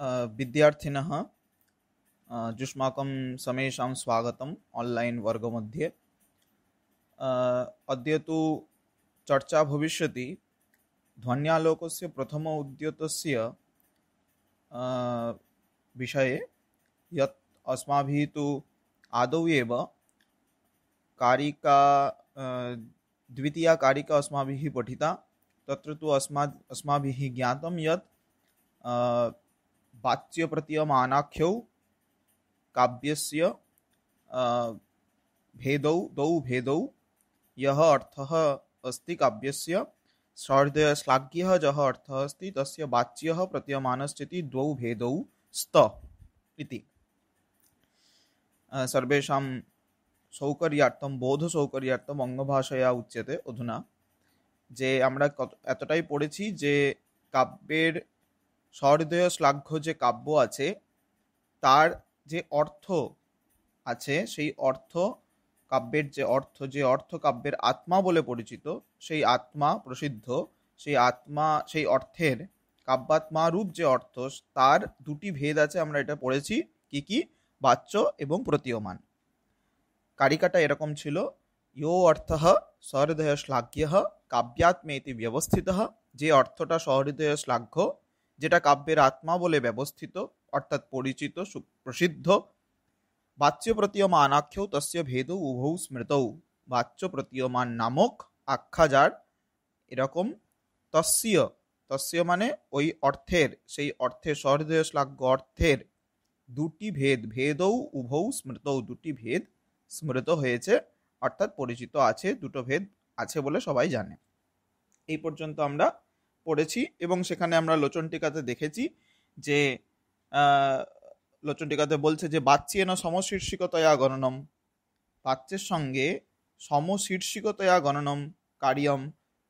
विद्यार्थिनः जुष्माकं समेषां स्वागतम् आन्लैन् वर्गमध्ये अद्य तु चर्चा भविष्यति ध्वन्यालोकस्य प्रथम उद्योतस्य विषये यत् अस्माभिः तु आदौ एव कारिका द्वितीया कारिका अस्माभिः पठिता तत्र तु अस्मा अस्माभिः ज्ञातं यत् वाच्य काव्यस्य भेदौ दौ भेदौ यः अर्थः अस्ति काव्यस्य सहृदय श्लाघ्यः यः अर्थः अस्ति तस्य वाच्यः प्रतीयमानश्चेति द्वौ भेदौ स्त इति सर्वेषां সৌকর্যার্থম বোধ সৌকর্যার্থম अधुना जे हमें যে আমরা এতটাই পড়েছি যে সহৃদয় শ্লাঘ্য যে কাব্য আছে তার যে অর্থ আছে সেই অর্থ কাব্যের যে অর্থ যে অর্থ কাব্যের আত্মা বলে পরিচিত সেই আত্মা প্রসিদ্ধ সেই আত্মা সেই অর্থের কাব্যাত্মা রূপ যে অর্থ তার দুটি ভেদ আছে আমরা এটা পড়েছি কি কি বাচ্য এবং প্রতীয়মান কারিকাটা এরকম ছিল ইয়ো অর্থ সহৃদয় শ্লাঘ্য কাব্যাত্মে এটি ব্যবস্থিত যে অর্থটা সহৃদয় শ্লাঘ্য যেটা কাব্যের আত্মা বলে ব্যবস্থিত অর্থাৎ পরিচিত সুপ্রসিদ্ধ বাচ্য প্রতীয়মান আখ্যেও তস্য ভেদ উভৌ স্মৃতৌ বাচ্য প্রতীয়মান নামক আখ্যা যার এরকম তস্য তস্য মানে ওই অর্থের সেই অর্থে শ্লাঘ্য অর্থের দুটি ভেদ ভেদৌ উভৌ স্মৃতৌ দুটি ভেদ স্মৃত হয়েছে অর্থাৎ পরিচিত আছে দুটো ভেদ আছে বলে সবাই জানে এই পর্যন্ত আমরা পড়েছি এবং সেখানে আমরা লোচনটিকাতে দেখেছি যে লোচনটিকাতে বলছে যে না সমশীর্ষিকতয়া গণনম বাচ্চের সঙ্গে সমশীর্ষিকতয়া গণনম কারিয়ম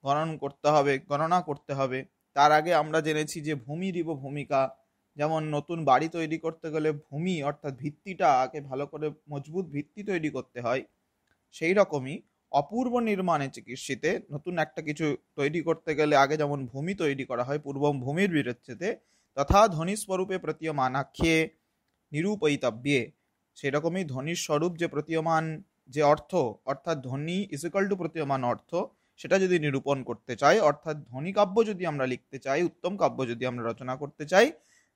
গণন করতে হবে গণনা করতে হবে তার আগে আমরা জেনেছি যে ভূমিরিব ভূমিকা যেমন নতুন বাড়ি তৈরি করতে গেলে ভূমি অর্থাৎ ভিত্তিটা আগে ভালো করে মজবুত ভিত্তি তৈরি করতে হয় সেই রকমই অপূর্ব নির্মাণে চিকিৎসিতে নতুন একটা কিছু তৈরি করতে গেলে আগে যেমন ভূমি তৈরি করা হয় পূর্বম ভূমির বিরুদ্ধেতে তথা ধ্বনিস্বরূপে প্রতীয়মানাখ্যে নিরূপয়িতব্যে সেরকমই ধ্বনির স্বরূপ যে প্রতীয়মান যে অর্থ অর্থাৎ ধ্বনি ইজিক্যাল টু প্রতীয়মান অর্থ সেটা যদি নিরূপণ করতে চাই অর্থাৎ ধ্বনি কাব্য যদি আমরা লিখতে চাই উত্তম কাব্য যদি আমরা রচনা করতে চাই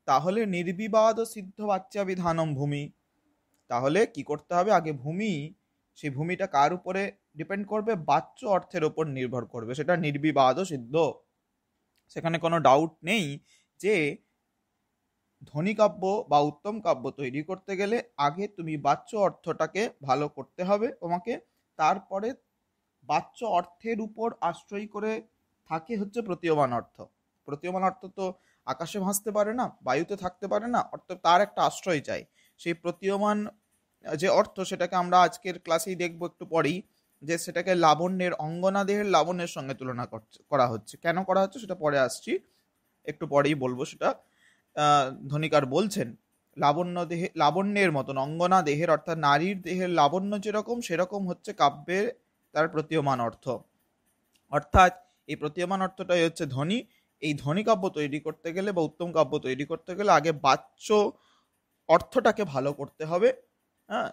তাহলে নির্বিবাদ সিদ্ধ বাচ্চা বিধানম ভূমি তাহলে কি করতে হবে আগে ভূমি সেই ভূমিটা কার উপরে ডিপেন্ড করবে বাচ্য অর্থের ওপর নির্ভর করবে সেটা নির্বিবাদ সিদ্ধ সেখানে কোনো ডাউট নেই যে ধনী কাব্য বা উত্তম কাব্য তৈরি করতে গেলে আগে তুমি বাচ্য অর্থটাকে ভালো করতে হবে তোমাকে তারপরে বাচ্য অর্থের উপর আশ্রয় করে থাকে হচ্ছে প্রতীয়মান অর্থ প্রতীয়মান অর্থ তো আকাশে ভাসতে পারে না বায়ুতে থাকতে পারে না অর্থাৎ তার একটা আশ্রয় চাই সেই প্রতীয়মান যে অর্থ সেটাকে আমরা আজকের ক্লাসেই দেখবো একটু পরেই যে সেটাকে লাবণ্যের অঙ্গনা দেহের লাবণ্যের সঙ্গে তুলনা করা হচ্ছে কেন করা হচ্ছে সেটা পরে আসছি একটু পরেই বলবো সেটা ধনিকার বলছেন লাবণ্য দেহে লাবণ্যের মতন অঙ্গনা দেহের অর্থাৎ নারীর দেহের লাবণ্য যেরকম সেরকম হচ্ছে কাব্যের তার প্রতীয়মান অর্থ অর্থাৎ এই প্রতীয়মান অর্থটাই হচ্ছে ধ্বনি এই ধনী কাব্য তৈরি করতে গেলে বা উত্তম কাব্য তৈরি করতে গেলে আগে বাচ্য অর্থটাকে ভালো করতে হবে হ্যাঁ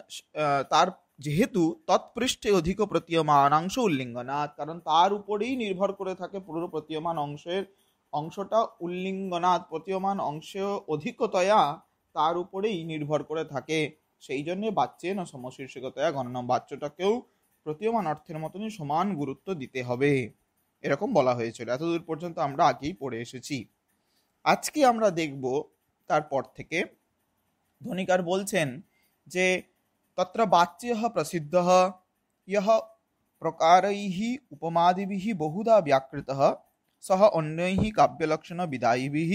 তার যেহেতু তৎপৃষ্ঠে অধিক প্রতীয়মান অংশ উল্লিঙ্গনাথ কারণ তার উপরেই নির্ভর করে থাকে পুরো প্রতীয়মান অংশের অংশটা উল্লিঙ্গনাথ প্রতীয়মান অংশ অধিকতয়া তার উপরেই নির্ভর করে থাকে সেই জন্যে বাচ্চে না সমশীর্ষিকতয়া গণনা বাচ্চটাকেও প্রতীয়মান অর্থের মতনই সমান গুরুত্ব দিতে হবে এরকম বলা হয়েছিল এতদূর পর্যন্ত আমরা আগেই পড়ে এসেছি আজকে আমরা দেখব তারপর থেকে ধনিকার বলছেন যে तत्र वाच्य प्रसिद्ध यः प्रकार उपमादिभिः बहुधा व्याकृत सह सः अन्यैः काव्यलक्षणविधायिभिः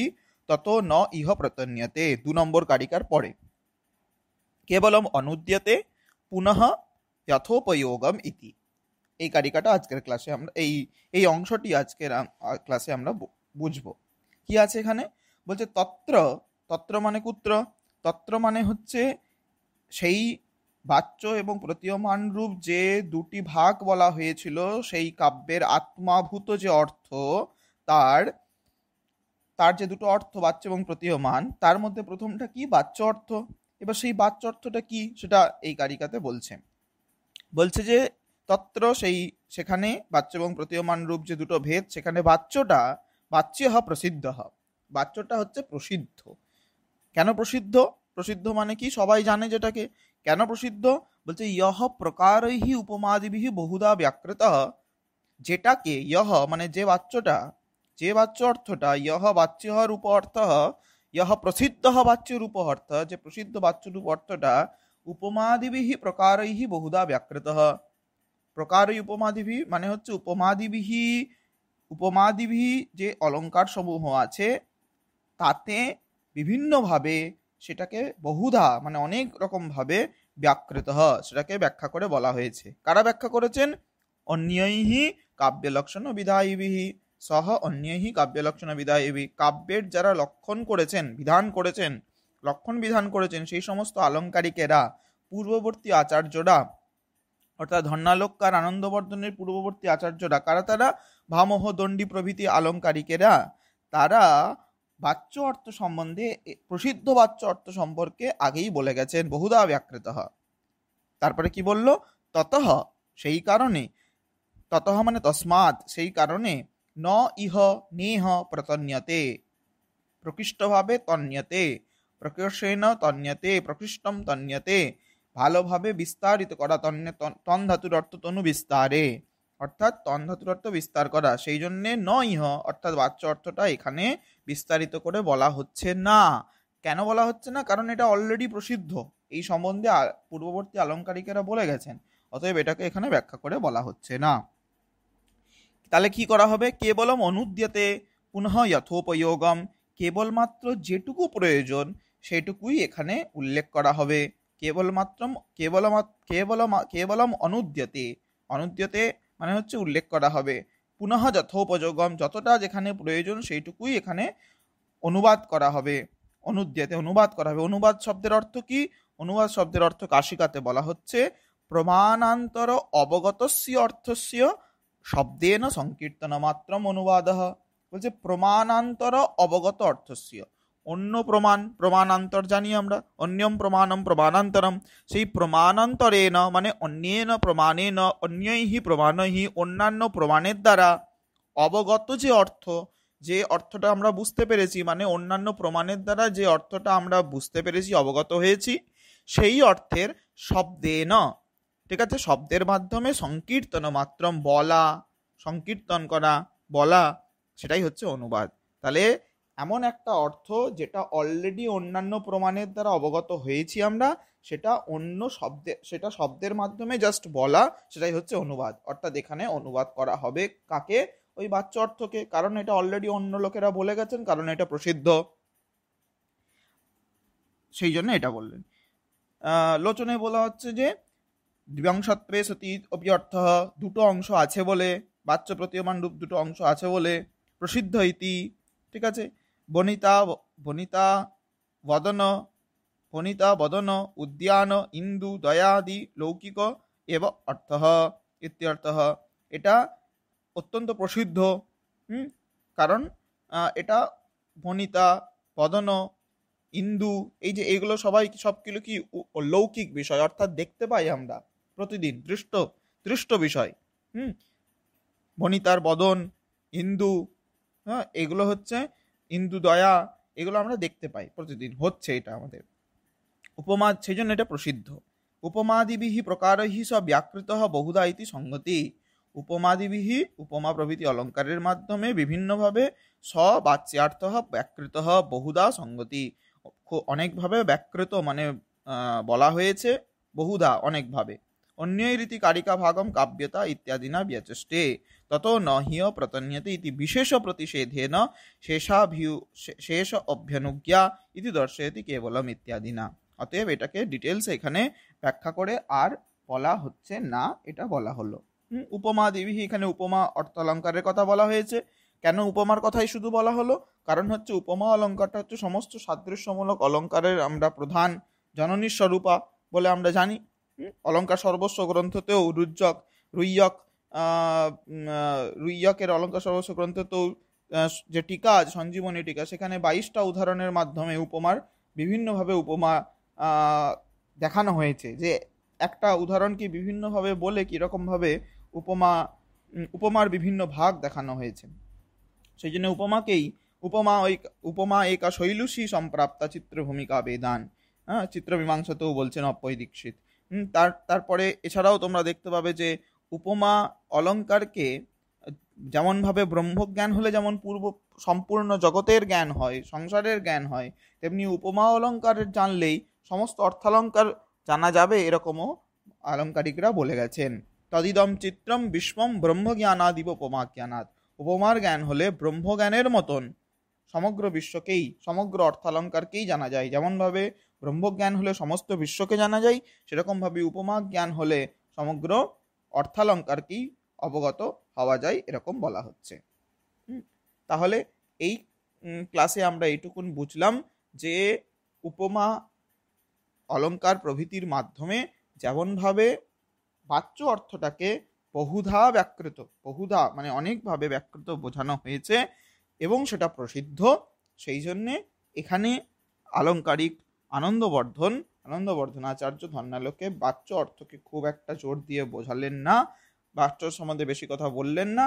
ततो न इह प्रतन्यते दो नम्बर् कारिकार पड़े केवलम अनुद्यते पुनः यथोपयोगम इति এই কারিকাটা আজকের ক্লাসে আমরা এই এই অংশটি আজকের ক্লাসে আমরা বুঝব কি আছে এখানে বলছে তত্র তত্র মানে কুত্র তত্র মানে হচ্ছে সেই বাচ্য এবং প্রতীয়মানরূপ যে দুটি ভাগ বলা হয়েছিল সেই কাব্যের আত্মাভূত যে অর্থ তার তার যে দুটো অর্থ বাচ্য এবং প্রতীয়মান তার মধ্যে প্রথমটা কি বাচ্য অর্থ এবার সেই বাচ্য অর্থটা কি সেটা এই কারিকাতে বলছে বলছে যে তত্র সেই সেখানে বাচ্য এবং প্রতীয়মান রূপ যে দুটো ভেদ সেখানে বাচ্যটা বাচ্য হ প্রসিদ্ধ হ বাচ্যটা হচ্ছে প্রসিদ্ধ কেন প্রসিদ্ধ প্রসিদ্ধ মানে কি সবাই জানে যেটাকে কেন প্রসিদ্ধ বলছে ইহ প্রকারহি উপমাদিবিহি বহুদা ব্যাকৃত যেটাকে ইহ মানে যে বাচ্যটা যে বাচ্য অর্থটা ইহ বাচ্য রূপ অর্থ ইহ প্রসিদ্ধ বাচ্য রূপ অর্থ যে প্রসিদ্ধ বাচ্য রূপ অর্থটা উপমাদিবিহি প্রকারহি বহুদা ব্যাকৃত প্রকারই উপমাদিভি মানে হচ্ছে উপমাদিবিহি উপমাদিভি যে অলঙ্কার সমূহ আছে তাতে বিভিন্নভাবে সেটাকে বহুধা মানে অনেক রকমভাবে ব্যাকৃত হ্যাঁ, সেটাকে ব্যাখ্যা করে বলা হয়েছে কারা ব্যাখ্যা করেছেন অন্যই কাব্য লক্ষণ বিধায়ীবিহি সহ অন্যই কাব্য লক্ষণ বিধায়ীবি কাব্যের যারা লক্ষণ করেছেন বিধান করেছেন লক্ষণ বিধান করেছেন সেই সমস্ত আলঙ্কারিকেরা পূর্ববর্তী আচার্যরা অর্থাৎ ধর্ণালোককার আনন্দবর্ধনের পূর্ববর্তী আচার্যরা কারা তারা ভামহ দণ্ডী প্রভৃতি আলঙ্কারিকেরা তারা বাচ্য অর্থ সম্বন্ধে প্রসিদ্ধ বাচ্য অর্থ সম্পর্কে আগেই বলে গেছেন বহুদা ব্যাকৃত তারপরে কি বলল ততহ সেই কারণে ততহ মানে তসমাত সেই কারণে ন ইহ নেহ প্রতন্যতে প্রকৃষ্টভাবে তন্যতে প্রকৃষ্টেন তন্যতে প্রকৃষ্টম তন্যতে ভালোভাবে বিস্তারিত করা তন্য তন ধাতুর অর্থ তনু বিস্তারে অর্থাৎ অর্থ বিস্তার করা সেই জন্যে ন হ অর্থাৎ বাচ্য অর্থটা এখানে বিস্তারিত করে বলা হচ্ছে না কেন বলা হচ্ছে না কারণ এটা অলরেডি প্রসিদ্ধ এই সম্বন্ধে পূর্ববর্তী আলঙ্কারিকেরা বলে গেছেন অতএব এটাকে এখানে ব্যাখ্যা করে বলা হচ্ছে না তাহলে কি করা হবে কেবলম অনুদ্যাতে পুনঃ যথোপযোগম কেবলমাত্র যেটুকু প্রয়োজন সেটুকুই এখানে উল্লেখ করা হবে কেবলমাত্র কেবলম কেবলম কেবলম অনুদ্যতে অনুদ্যতে মানে হচ্ছে উল্লেখ করা হবে পুনঃ যথোপযোগম যতটা যেখানে প্রয়োজন সেইটুকুই এখানে অনুবাদ করা হবে অনুদ্যাতে অনুবাদ করা হবে অনুবাদ শব্দের অর্থ কি অনুবাদ শব্দের অর্থ কাশিকাতে বলা হচ্ছে প্রমাণান্তর অবগত অর্থস্য শব্দেন সংকীর্তন মাত্রম অনুবাদ বলছে প্রমাণান্তর অবগত অর্থস্য অন্য প্রমাণ প্রমাণান্তর জানি আমরা অন্যম প্রমাণম প্রমাণান্তরম সেই প্রমাণান্তরেণ মানে অন্যেন প্রমাণেন অন্যৈহি প্রমাণহি অন্যান্য প্রমাণের দ্বারা অবগত যে অর্থ যে অর্থটা আমরা বুঝতে পেরেছি মানে অন্যান্য প্রমাণের দ্বারা যে অর্থটা আমরা বুঝতে পেরেছি অবগত হয়েছি সেই অর্থের শব্দেন ঠিক আছে শব্দের মাধ্যমে সংকীর্তন মাত্রম বলা সংকীর্তন করা বলা সেটাই হচ্ছে অনুবাদ তাহলে এমন একটা অর্থ যেটা অলরেডি অন্যান্য প্রমাণের দ্বারা অবগত হয়েছি আমরা সেটা অন্য শব্দে সেটা শব্দের মাধ্যমে জাস্ট বলা সেটাই হচ্ছে অনুবাদ অর্থাৎ এখানে অনুবাদ করা হবে কাকে ওই বাচ্চা অর্থকে কারণ এটা অলরেডি অন্য লোকেরা বলে গেছেন কারণ এটা প্রসিদ্ধ সেই জন্য এটা বললেন লোচনে বলা হচ্ছে যে দ্বিবংশত্রে সতী অপি অর্থ দুটো অংশ আছে বলে বাচ্চ প্রতীয়মান রূপ দুটো অংশ আছে বলে প্রসিদ্ধ ইতি ঠিক আছে বনিতা বনিতা বদন বনিতা বদন উদ্যান ইন্দু দয়াদি লৌকিক এব অর্থ ইত্যর্থ এটা অত্যন্ত প্রসিদ্ধ হুম কারণ এটা বনিতা বদন ইন্দু এই যে এগুলো সবাই সবগুলো কি লৌকিক বিষয় অর্থাৎ দেখতে পাই আমরা প্রতিদিন দৃষ্ট দৃষ্ট বিষয় হুম বনিতার বদন ইন্দু হ্যাঁ এগুলো হচ্ছে হিন্দু দয়া এগুলো আমরা দেখতে পাই প্রতিদিন হচ্ছে এটা আমাদের উপমা সেই জন্য এটা প্রসিদ্ধ উপমাদিবিহি প্রকারহি স ব্যাকৃত বহুধা ইতি সঙ্গতি উপমাদিবিহি উপমা প্রভৃতি অলঙ্কারের মাধ্যমে বিভিন্নভাবে স বাচ্যার্থ ব্যাকৃত বহুধা সঙ্গতি অনেকভাবে ব্যাকৃত মানে বলা হয়েছে বহুধা অনেকভাবে অন্যই রীতি কারিকা ভাগম কাব্যতা ইত্যাদি না ব্যচেষ্টে তত ন হিয় প্রতন্যতে ইতি বিশেষ প্রতিষেধেন শেষাভিউ শেষ অভ্যনুজ্ঞা ইতি দর্শয়তি কেবলম ইত্যাদি না অতএব এটাকে ডিটেলস এখানে ব্যাখ্যা করে আর বলা হচ্ছে না এটা বলা হলো উপমা দেবী এখানে উপমা অর্থ অলঙ্কারের কথা বলা হয়েছে কেন উপমার কথাই শুধু বলা হলো কারণ হচ্ছে উপমা অলঙ্কারটা হচ্ছে সমস্ত সাদৃশ্যমূলক অলঙ্কারের আমরা প্রধান জননী স্বরূপা বলে আমরা জানি অলঙ্কার সর্বস্ব গ্রন্থতেও রুজ্জক রুইয়ক রুইয়কের অলঙ্কার সর্বস্ব গ্রন্থ তো যে টিকা আছে সঞ্জীবনী টিকা সেখানে বাইশটা উদাহরণের মাধ্যমে উপমার বিভিন্নভাবে উপমা দেখানো হয়েছে যে একটা উদাহরণকে বিভিন্নভাবে বলে কীরকমভাবে উপমা উপমার বিভিন্ন ভাগ দেখানো হয়েছে সেই জন্য উপমাকেই উপমা ওই উপমা একা শৈলুষী সম্প্রাপ্তা চিত্র ভূমিকা বেদান হ্যাঁ চিত্রমীমাংসাতেও বলছেন অপ্পয় দীক্ষিত তার তারপরে এছাড়াও তোমরা দেখতে পাবে যে উপমা অলঙ্কারকে যেমনভাবে ব্রহ্মজ্ঞান হলে যেমন পূর্ব সম্পূর্ণ জগতের জ্ঞান হয় সংসারের জ্ঞান হয় তেমনি উপমা অলঙ্কার জানলেই সমস্ত অর্থালঙ্কার জানা যাবে এরকমও আলঙ্কারিকরা বলে গেছেন তদিদম চিত্রম বিষ্মম ব্রহ্মজ্ঞানাদিব জ্ঞানাদ উপমার জ্ঞান হলে ব্রহ্মজ্ঞানের মতন সমগ্র বিশ্বকেই সমগ্র অর্থালঙ্কারকেই জানা যায় যেমনভাবে ব্রহ্মজ্ঞান হলে সমস্ত বিশ্বকে জানা যায় সেরকমভাবে উপমা জ্ঞান হলে সমগ্র অর্থালঙ্কারকেই অবগত হওয়া যায় এরকম বলা হচ্ছে তাহলে এই ক্লাসে আমরা এইটুকুন বুঝলাম যে উপমা অলঙ্কার প্রভৃতির মাধ্যমে যেমনভাবে বাচ্য অর্থটাকে বহুধা ব্যাকৃত বহুধা মানে অনেকভাবে ব্যাকৃত বোঝানো হয়েছে এবং সেটা প্রসিদ্ধ সেই জন্যে এখানে আলঙ্কারিক আনন্দবর্ধন আনন্দবর্ধনাচার্য ধর্নালোকে বাচ্য অর্থকে খুব একটা জোর দিয়ে বোঝালেন না বাচ্য সম্বন্ধে বেশি কথা বললেন না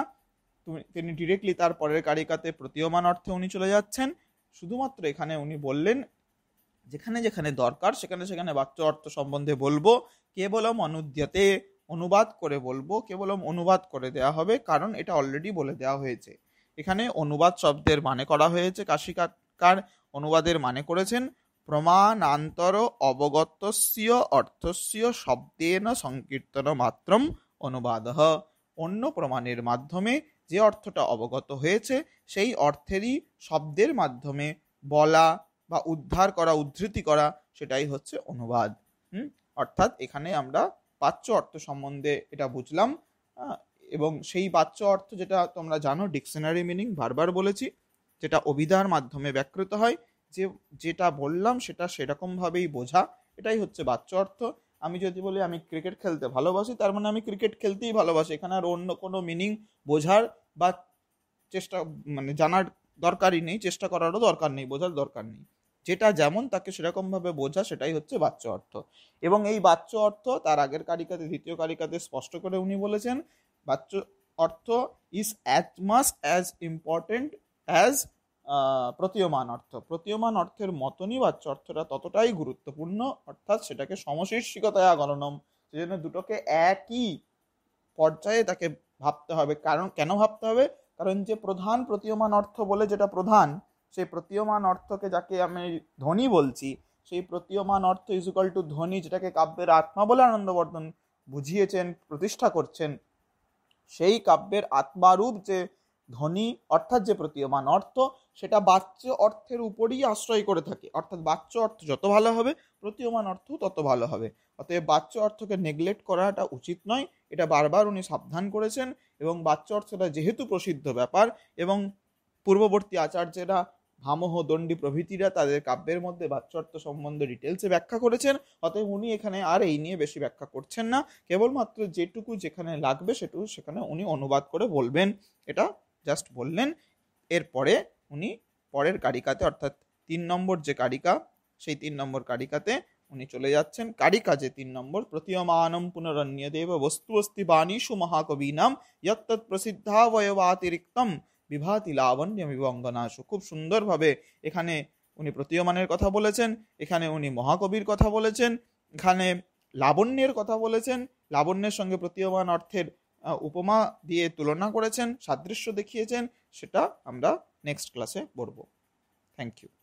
তিনি ডিরেক্টলি তার পরের কারিকাতে প্রতীয়মান অর্থে উনি চলে যাচ্ছেন শুধুমাত্র এখানে উনি বললেন যেখানে যেখানে দরকার সেখানে সেখানে বাচ্য অর্থ সম্বন্ধে বলবো কেবলম অনুদ্যাতে অনুবাদ করে বলবো কেবলম অনুবাদ করে দেয়া হবে কারণ এটা অলরেডি বলে দেওয়া হয়েছে এখানে অনুবাদ শব্দের মানে করা হয়েছে কাশিকার অনুবাদের মানে করেছেন প্রমাণান্তর অবগতস্য অর্থস্য শব্দেন সংকীর্তন মাত্রম অনুবাদ অন্য প্রমাণের মাধ্যমে যে অর্থটা অবগত হয়েছে সেই অর্থেরই শব্দের মাধ্যমে বলা বা উদ্ধার করা উদ্ধৃতি করা সেটাই হচ্ছে অনুবাদ অর্থাৎ এখানে আমরা পাচ্য অর্থ সম্বন্ধে এটা বুঝলাম এবং সেই বাচ্য অর্থ যেটা তোমরা জানো ডিকশনারি মিনিং বারবার বলেছি যেটা অভিধার মাধ্যমে ব্যাকৃত হয় যে যেটা বললাম সেটা সেরকমভাবেই বোঝা এটাই হচ্ছে বাচ্য অর্থ আমি যদি বলি আমি ক্রিকেট খেলতে ভালোবাসি তার মানে আমি ক্রিকেট খেলতেই ভালোবাসি এখানে আর অন্য কোনো মিনিং বোঝার বা চেষ্টা মানে জানার দরকারই নেই চেষ্টা করারও দরকার নেই বোঝার দরকার নেই যেটা যেমন তাকে সেরকমভাবে বোঝা সেটাই হচ্ছে বাচ্য অর্থ এবং এই বাচ্চ অর্থ তার আগের কারিকাতে দ্বিতীয় কারিকাতে স্পষ্ট করে উনি বলেছেন বাচ্চ অর্থ is as much as important as প্রতীয়মান অর্থ প্রতীয়মান অর্থের মতনই বাচ্য অর্থটা ততটাই গুরুত্বপূর্ণ অর্থাৎ সেটাকে সমশীর্ষিকতায় গণনম সেজন্য দুটোকে একই পর্যায়ে তাকে ভাবতে হবে কারণ কেন ভাবতে হবে কারণ যে প্রধান প্রতীয়মান অর্থ বলে যেটা প্রধান সেই প্রতীয়মান অর্থকে যাকে আমি ধ্বনি বলছি সেই প্রতীয়মান অর্থ ইজুকাল টু ধ্বনি যেটাকে কাব্যের আত্মা বলে আনন্দবর্ধন বুঝিয়েছেন প্রতিষ্ঠা করছেন সেই কাব্যের আত্মারূপ যে ধনী অর্থাৎ যে প্রতীয়মান অর্থ সেটা বাচ্য অর্থের উপরই আশ্রয় করে থাকে অর্থাৎ বাচ্য অর্থ যত ভালো হবে প্রতীয়মান অর্থ তত ভালো হবে অতএব বাচ্য অর্থকে নেগলেক্ট করাটা উচিত নয় এটা বারবার উনি সাবধান করেছেন এবং বাচ্য অর্থটা যেহেতু প্রসিদ্ধ ব্যাপার এবং পূর্ববর্তী আচার্যেরা ভামহ দণ্ডী প্রভৃতিরা তাদের কাব্যের মধ্যে অর্থ সম্বন্ধে ডিটেলসে ব্যাখ্যা করেছেন অতএব উনি এখানে আর এই নিয়ে বেশি ব্যাখ্যা করছেন না কেবলমাত্র যেটুকু যেখানে লাগবে সেটুকু সেখানে উনি অনুবাদ করে বলবেন এটা জাস্ট বললেন এরপরে উনি পরের কারিকাতে অর্থাৎ তিন নম্বর যে কারিকা সেই তিন নম্বর কারিকাতে উনি চলে যাচ্ছেন কারিকা যে তিন নম্বর প্রতীয়মানম পুনরণ্যদেব বস্তু অস্তি বাণীষু মহাকবীনাম ইয়ত্তৎ প্রসিদ্ধাবয়বাতিরিক্তম বিভাতি লাবণ্যমিবঙ্গনাশু খুব সুন্দরভাবে এখানে উনি প্রতীয়মানের কথা বলেছেন এখানে উনি মহাকবির কথা বলেছেন এখানে লাবণ্যের কথা বলেছেন লাবণ্যের সঙ্গে প্রতীয়মান অর্থের উপমা দিয়ে তুলনা করেছেন সাদৃশ্য দেখিয়েছেন সেটা আমরা নেক্সট ক্লাসে পড়ব থ্যাংক ইউ